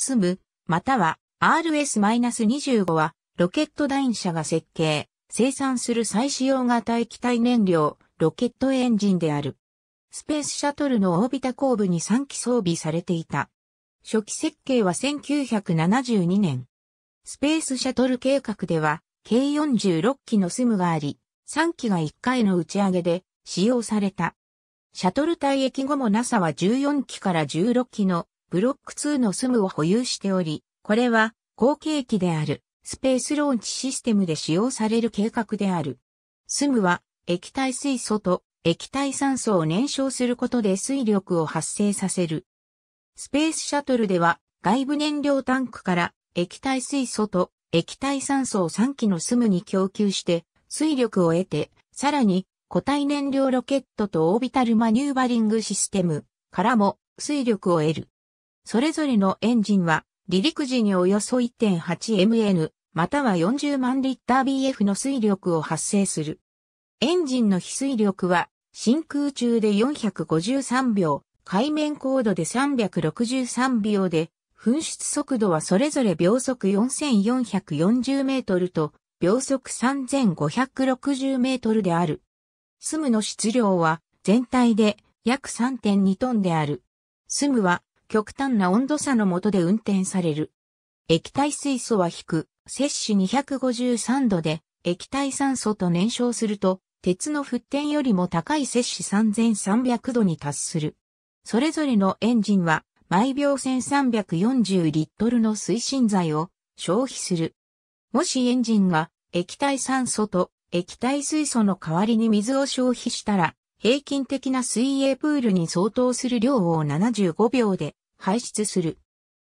スム、または RS-25 は、ロケット団社が設計、生産する再使用型液体燃料、ロケットエンジンである。スペースシャトルのオービタ後部に3機装備されていた。初期設計は1972年。スペースシャトル計画では、計46機のスムがあり、3機が1回の打ち上げで使用された。シャトル退役後も NASA は14機から16機のブロック2のスムを保有しており、これは後継機であるスペースローンチシステムで使用される計画である。スムは液体水素と液体酸素を燃焼することで水力を発生させる。スペースシャトルでは外部燃料タンクから液体水素と液体酸素を3機のスムに供給して水力を得て、さらに固体燃料ロケットとオービタルマニューバリングシステムからも水力を得る。それぞれのエンジンは、離陸時におよそ 1.8MN、または40万リッター BF の水力を発生する。エンジンの非水力は、真空中で453秒、海面高度で363秒で、噴出速度はそれぞれ秒速4440メートルと、秒速3560メートルである。スムの質量は、全体で約3.2トンである。スムは、極端な温度差の下で運転される。液体水素は低く、摂氏253度で、液体酸素と燃焼すると、鉄の沸点よりも高い摂氏3300度に達する。それぞれのエンジンは、毎秒1340リットルの推進剤を消費する。もしエンジンが液体酸素と液体水素の代わりに水を消費したら、平均的な水泳プールに相当する量を75秒で排出する。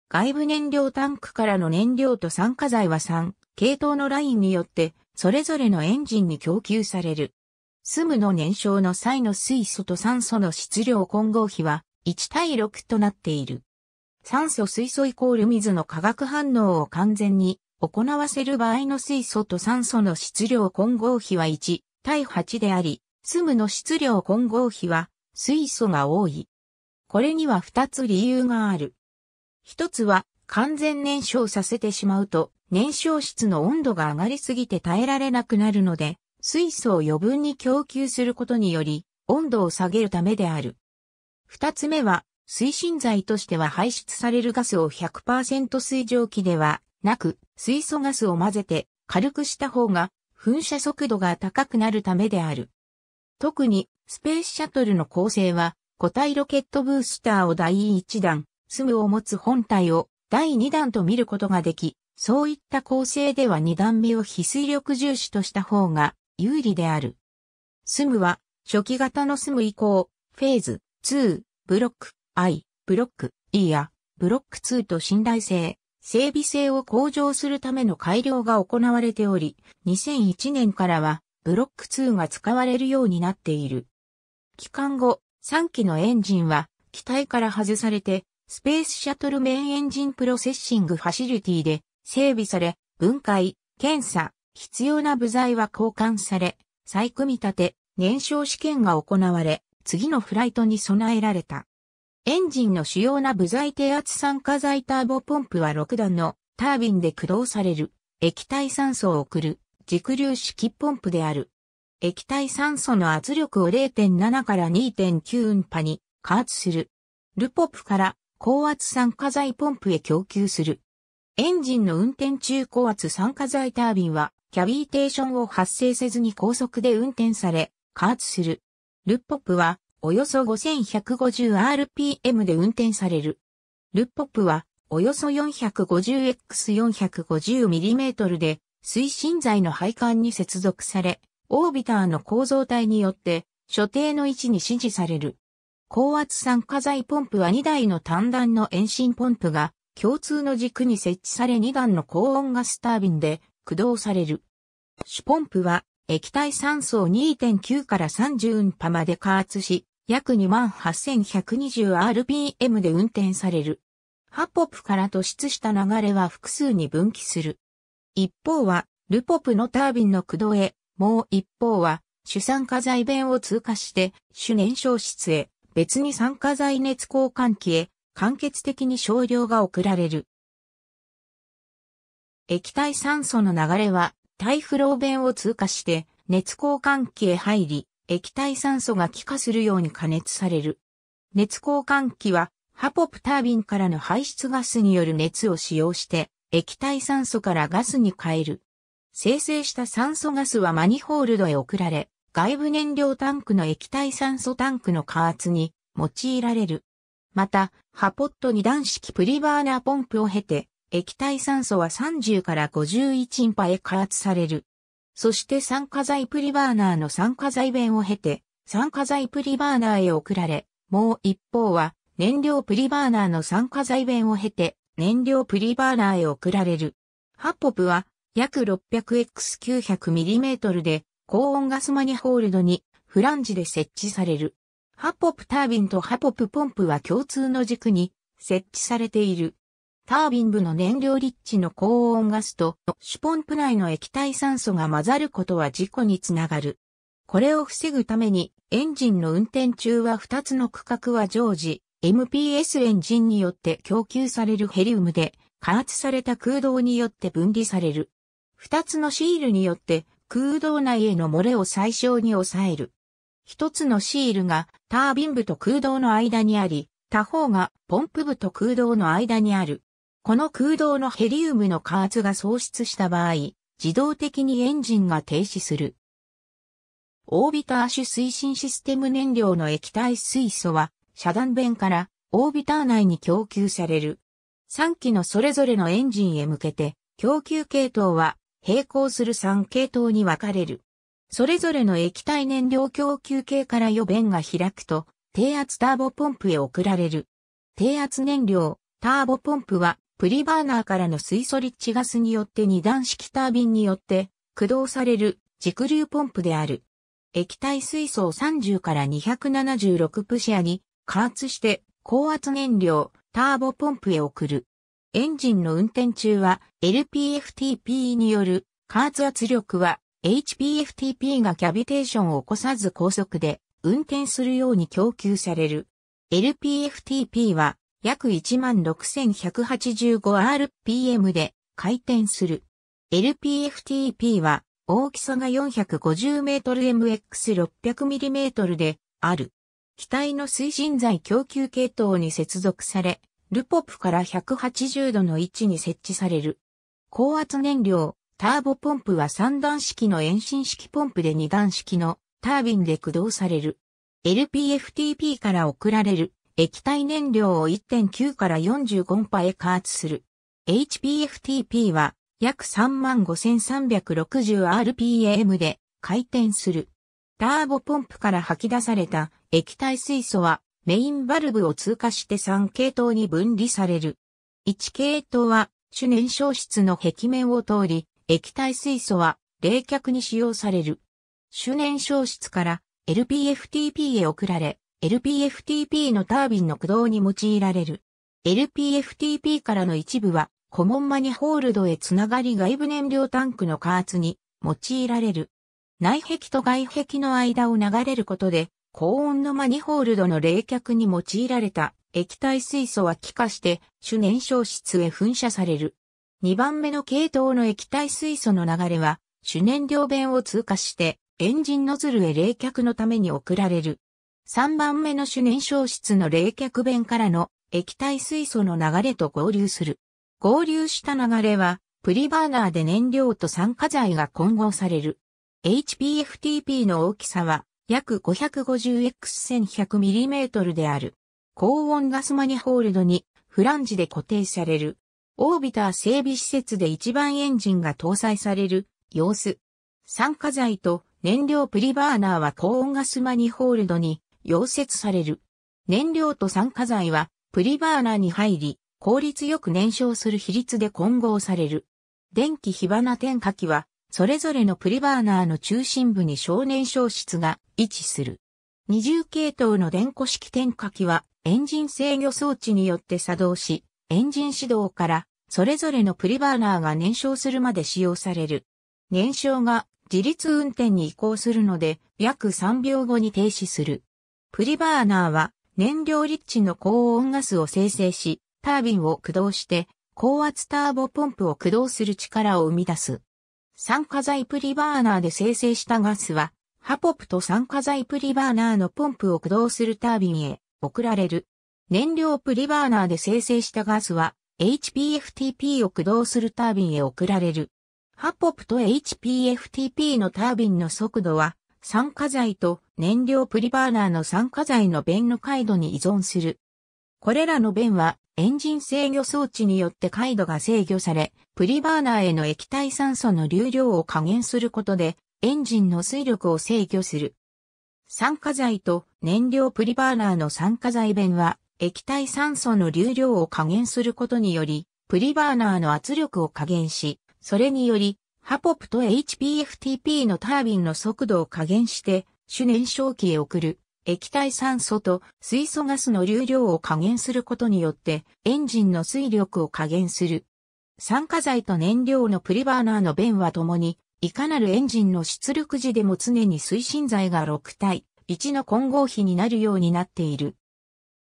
外部燃料タンクからの燃料と酸化剤は3、系統のラインによって、それぞれのエンジンに供給される。スムの燃焼の際の水素と酸素の質量混合比は1対6となっている。酸素水素イコール水の化学反応を完全に行わせる場合の水素と酸素の質量混合比は1対8であり、スムの質量混合比は水素が多い。これには二つ理由がある。一つは完全燃焼させてしまうと燃焼室の温度が上がりすぎて耐えられなくなるので水素を余分に供給することにより温度を下げるためである。二つ目は推進剤としては排出されるガスを100%水蒸気ではなく水素ガスを混ぜて軽くした方が噴射速度が高くなるためである。特にスペースシャトルの構成は固体ロケットブースターを第1弾、スムを持つ本体を第2弾と見ることができ、そういった構成では2段目を非水力重視とした方が有利である。スムは初期型のスム以降、フェーズ2、ブロック I、ブロック E やブロック2と信頼性、整備性を向上するための改良が行われており、2001年からはブロック2が使われるようになっている。帰還後、3機のエンジンは機体から外されて、スペースシャトルメインエンジンプロセッシングファシリティで整備され、分解、検査、必要な部材は交換され、再組み立て、燃焼試験が行われ、次のフライトに備えられた。エンジンの主要な部材低圧酸化剤ターボポンプは6段のタービンで駆動される液体酸素を送る軸粒子ッポンプである。液体酸素の圧力を0.7から2.9運波に加圧する。ルポップから高圧酸化剤ポンプへ供給する。エンジンの運転中高圧酸化剤タービンはキャビーテーションを発生せずに高速で運転され、加圧する。ルポップはおよそ 5150rpm で運転される。ルポップはおよそ 450x450mm で推進剤の配管に接続され、オービターの構造体によって所定の位置に指示される。高圧酸化剤ポンプは2台の単段の遠心ポンプが共通の軸に設置され2段の高温ガスタービンで駆動される。主ポンプは液体酸素を2.9から30ンパまで加圧し、約 28,120rpm で運転される。ハポップから突出した流れは複数に分岐する。一方は、ルポプのタービンの駆動へ、もう一方は、主酸化剤弁を通過して、主燃焼室へ、別に酸化剤熱交換器へ、間欠的に少量が送られる。液体酸素の流れは、体フロー弁を通過して、熱交換器へ入り、液体酸素が気化するように加熱される。熱交換器は、ハポプタービンからの排出ガスによる熱を使用して、液体酸素からガスに変える。生成した酸素ガスはマニホールドへ送られ、外部燃料タンクの液体酸素タンクの加圧に用いられる。また、ハポットに段式プリバーナーポンプを経て、液体酸素は30から51インパへ加圧される。そして酸化剤プリバーナーの酸化剤弁を経て、酸化剤プリバーナーへ送られ、もう一方は燃料プリバーナーの酸化剤弁を経て、燃料プリバーナーへ送られる。ハポプは約 600X900mm で高温ガスマニホールドにフランジで設置される。ハポプタービンとハポプポンプは共通の軸に設置されている。タービン部の燃料立地の高温ガスとシュポンプ内の液体酸素が混ざることは事故につながる。これを防ぐためにエンジンの運転中は2つの区画は常時 MPS エンジンによって供給されるヘリウムで、加圧された空洞によって分離される。二つのシールによって空洞内への漏れを最小に抑える。一つのシールがタービン部と空洞の間にあり、他方がポンプ部と空洞の間にある。この空洞のヘリウムの加圧が喪失した場合、自動的にエンジンが停止する。オービター種推進システム燃料の液体水素は遮断弁からオービター内に供給される。3機のそれぞれのエンジンへ向けて供給系統は並行する3系統に分かれる。それぞれの液体燃料供給系から予弁が開くと、低圧ターボポンプへ送られる。低圧燃料、ターボポンプは、プリバーナーからの水素リッチガスによって二段式タービンによって、駆動される軸流ポンプである。液体水素を30から276プシアに加圧して、高圧燃料、ターボポンプへ送る。エンジンの運転中は LPFTP による加圧圧力は HPFTP がキャビテーションを起こさず高速で運転するように供給される。LPFTP は約 16,185rpm で回転する。LPFTP は大きさが 450mmX600mm である。機体の推進剤供給系統に接続され、ルポップから180度の位置に設置される。高圧燃料、ターボポンプは3段式の遠心式ポンプで2段式のタービンで駆動される。LPFTP から送られる液体燃料を1.9から45パへ加圧する。HPFTP は約 35,360rpm で回転する。ターボポンプから吐き出された液体水素はメインバルブを通過して3系統に分離される。1系統は主燃焼室の壁面を通り、液体水素は冷却に使用される。主燃焼室から LPFTP へ送られ、LPFTP のタービンの駆動に用いられる。LPFTP からの一部は、コモンマニホールドへつながり外部燃料タンクの加圧に用いられる。内壁と外壁の間を流れることで、高温のマニホールドの冷却に用いられた液体水素は気化して主燃焼室へ噴射される。2番目の系統の液体水素の流れは主燃料弁を通過してエンジンノズルへ冷却のために送られる。3番目の主燃焼室の冷却弁からの液体水素の流れと合流する。合流した流れはプリバーナーで燃料と酸化剤が混合される。HPFTP の大きさは約 550x1100mm である。高温ガスマニホールドにフランジで固定される。オービター整備施設で一番エンジンが搭載される様子。酸化剤と燃料プリバーナーは高温ガスマニホールドに溶接される。燃料と酸化剤はプリバーナーに入り、効率よく燃焼する比率で混合される。電気火花点火器はそれぞれのプリバーナーの中心部に少年焼室が位置する。二重系統の電子式点火器はエンジン制御装置によって作動し、エンジン始動からそれぞれのプリバーナーが燃焼するまで使用される。燃焼が自立運転に移行するので約3秒後に停止する。プリバーナーは燃料立地の高温ガスを生成し、タービンを駆動して高圧ターボポンプを駆動する力を生み出す。酸化剤プリバーナーで生成したガスは、ハポプと酸化剤プリバーナーのポンプを駆動するタービンへ送られる。燃料プリバーナーで生成したガスは、HPFTP を駆動するタービンへ送られる。ハポプと HPFTP のタービンの速度は、酸化剤と燃料プリバーナーの酸化剤の弁の回路に依存する。これらの弁はエンジン制御装置によって回路が制御され、プリバーナーへの液体酸素の流量を加減することで、エンジンの水力を制御する。酸化剤と燃料プリバーナーの酸化剤弁は、液体酸素の流量を加減することにより、プリバーナーの圧力を加減し、それにより、ハポプと HPFTP のタービンの速度を加減して、主燃焼器へ送る。液体酸素と水素ガスの流量を加減することによってエンジンの水力を加減する。酸化剤と燃料のプリバーナーの弁はともに、いかなるエンジンの出力時でも常に推進剤が6対1の混合比になるようになっている。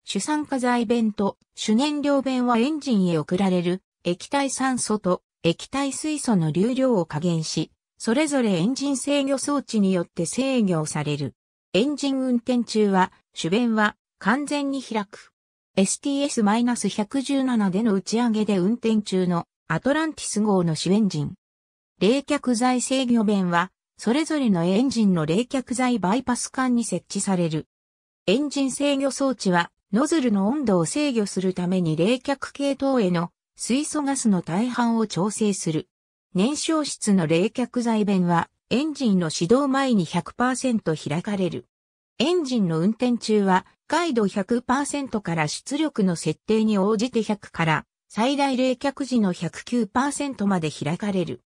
主酸化剤弁と主燃料弁はエンジンへ送られる液体酸素と液体水素の流量を加減し、それぞれエンジン制御装置によって制御される。エンジン運転中は、主弁は完全に開く。STS-117 での打ち上げで運転中のアトランティス号の主エンジン。冷却剤制御弁は、それぞれのエンジンの冷却剤バイパス管に設置される。エンジン制御装置は、ノズルの温度を制御するために冷却系統への水素ガスの大半を調整する。燃焼室の冷却剤弁は、エンジンの始動前に100%開かれる。エンジンの運転中は、ガイド100%から出力の設定に応じて100から最大冷却時の109%まで開かれる。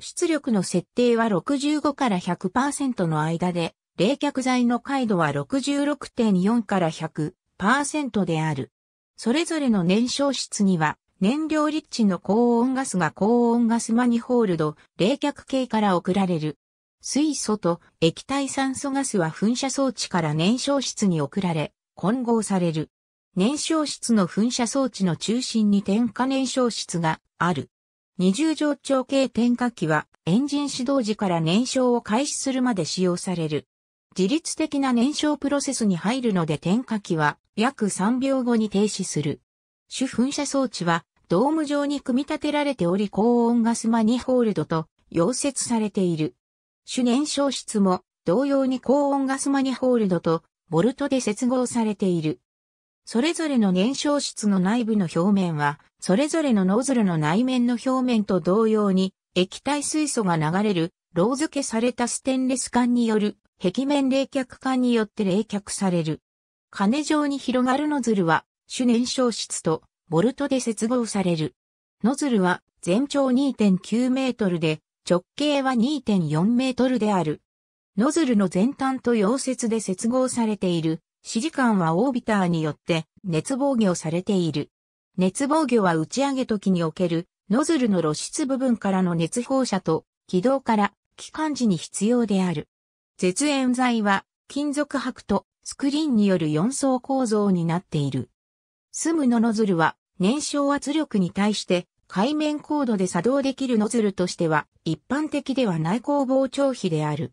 出力の設定は65から100%の間で、冷却剤の回路は66.4から100%である。それぞれの燃焼室には燃料リッチの高温ガスが高温ガスマニホールド、冷却系から送られる。水素と液体酸素ガスは噴射装置から燃焼室に送られ、混合される。燃焼室の噴射装置の中心に点火燃焼室がある。二重上長系点火器はエンジン始動時から燃焼を開始するまで使用される。自律的な燃焼プロセスに入るので点火器は約3秒後に停止する。主噴射装置はドーム状に組み立てられており高温ガスマニホールドと溶接されている。主燃焼室も同様に高温ガスマニホールドとボルトで接合されている。それぞれの燃焼室の内部の表面は、それぞれのノズルの内面の表面と同様に、液体水素が流れる、ロー付けされたステンレス管による、壁面冷却管によって冷却される。金状に広がるノズルは、主燃焼室とボルトで接合される。ノズルは全長2.9メートルで直径は2.4メートルである。ノズルの前端と溶接で接合されている。指示管はオービターによって熱防御されている。熱防御は打ち上げ時におけるノズルの露出部分からの熱放射と軌道から機関時に必要である。絶縁材は金属箔とスクリーンによる4層構造になっている。スムのノズルは燃焼圧力に対して海面高度で作動できるノズルとしては一般的ではない工房比である。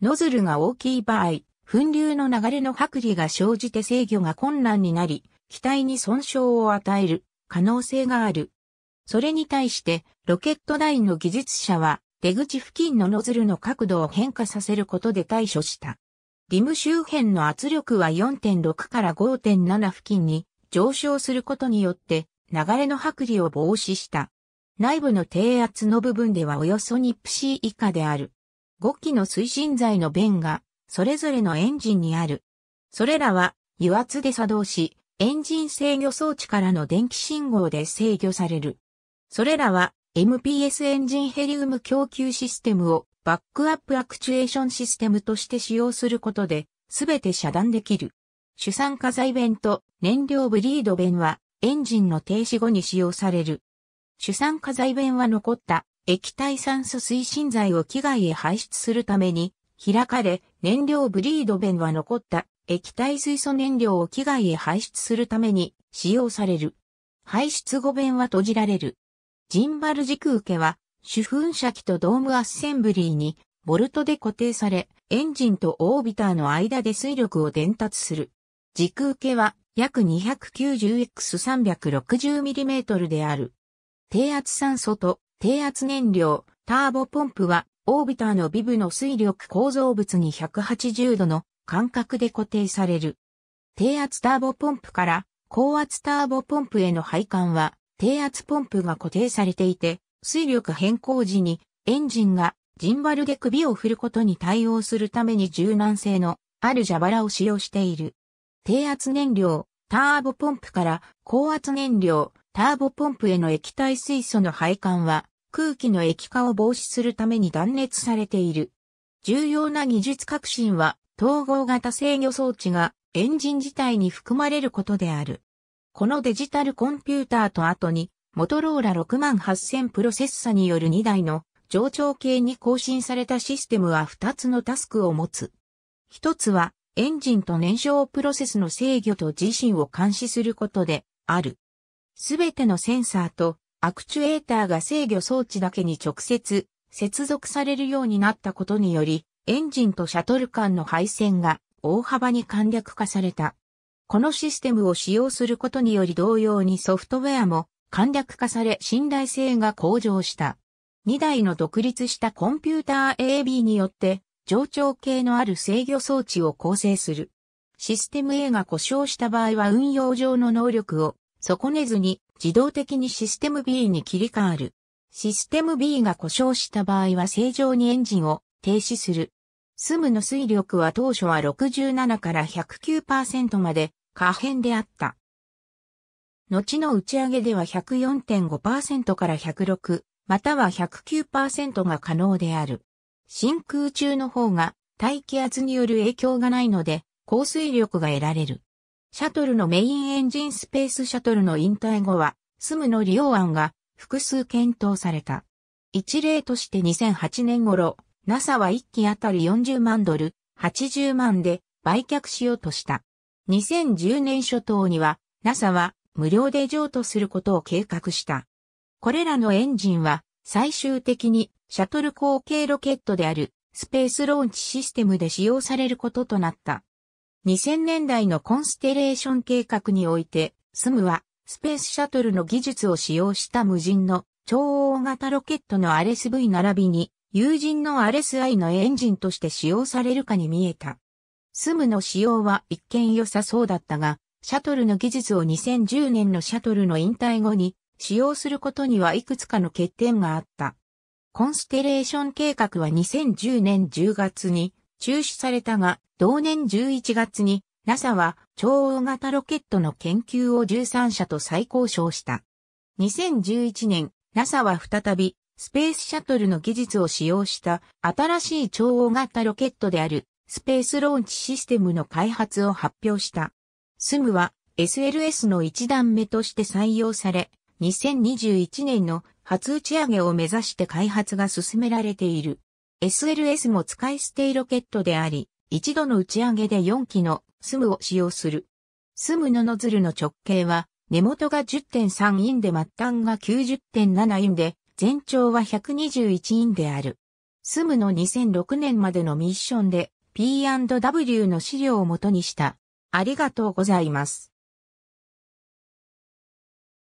ノズルが大きい場合、噴流の流れの剥離が生じて制御が困難になり、機体に損傷を与える可能性がある。それに対してロケットラインの技術者は出口付近のノズルの角度を変化させることで対処した。リム周辺の圧力は4.6から5.7付近に上昇することによって流れの剥離を防止した。内部の低圧の部分ではおよそ 2Pc 以下である。5機の推進剤の弁がそれぞれのエンジンにある。それらは油圧で作動し、エンジン制御装置からの電気信号で制御される。それらは MPS エンジンヘリウム供給システムをバックアップアクチュエーションシステムとして使用することで、すべて遮断できる。主産化剤弁と燃料ブリード弁はエンジンの停止後に使用される。主産化剤弁は残った液体酸素推進剤を機外へ排出するために開かれ、燃料ブリード弁は残った液体水素燃料を機外へ排出するために使用される。排出後弁は閉じられる。ジンバル軸受けは主噴射機とドームアッセンブリーにボルトで固定され、エンジンとオービターの間で水力を伝達する。軸受けは約 290x360mm である。低圧酸素と低圧燃料、ターボポンプはオービターのビブの水力構造物に180度の間隔で固定される。低圧ターボポンプから高圧ターボポンプへの配管は低圧ポンプが固定されていて、水力変更時にエンジンがジンバルで首を振ることに対応するために柔軟性のある蛇腹を使用している。低圧燃料、ターボポンプから高圧燃料、ターボポンプへの液体水素の配管は空気の液化を防止するために断熱されている。重要な技術革新は統合型制御装置がエンジン自体に含まれることである。このデジタルコンピューターと後にモトローラ68000プロセッサによる2台の上長系に更新されたシステムは2つのタスクを持つ。1つはエンジンと燃焼プロセスの制御と自身を監視することである。すべてのセンサーとアクチュエーターが制御装置だけに直接接続されるようになったことにより、エンジンとシャトル間の配線が大幅に簡略化された。このシステムを使用することにより同様にソフトウェアも簡略化され信頼性が向上した。2台の独立したコンピューター AB によって冗長系のある制御装置を構成する。システム A が故障した場合は運用上の能力を損ねずに自動的にシステム B に切り替わる。システム B が故障した場合は正常にエンジンを停止する。スムの推力は当初は67から109%まで可変であった。後の打ち上げでは104.5%から106、または109%が可能である。真空中の方が大気圧による影響がないので、降水力が得られる。シャトルのメインエンジンスペースシャトルの引退後は、スムの利用案が複数検討された。一例として2008年頃、NASA は1機あたり40万ドル、80万で売却しようとした。2010年初頭には、NASA は無料で譲渡することを計画した。これらのエンジンは最終的にシャトル後継ロケットであるスペースローンチシステムで使用されることとなった。2000年代のコンステレーション計画において、スムはスペースシャトルの技術を使用した無人の超大型ロケットの RSV 並びに友人の RSI のエンジンとして使用されるかに見えた。スムの使用は一見良さそうだったが、シャトルの技術を2010年のシャトルの引退後に使用することにはいくつかの欠点があった。コンステレーション計画は2010年10月に中止されたが、同年11月に NASA は超大型ロケットの研究を13社と再交渉した。2011年、NASA は再びスペースシャトルの技術を使用した新しい超大型ロケットであるスペースローンチシステムの開発を発表した。スムは SLS の一段目として採用され、2021年の初打ち上げを目指して開発が進められている。SLS も使い捨てロケットであり、一度の打ち上げで4機のスムを使用する。スムのノズルの直径は、根元が10.3インで末端が90.7インで、全長は121インである。スムの2006年までのミッションで P&W の資料をもとにした。ありがとうございます。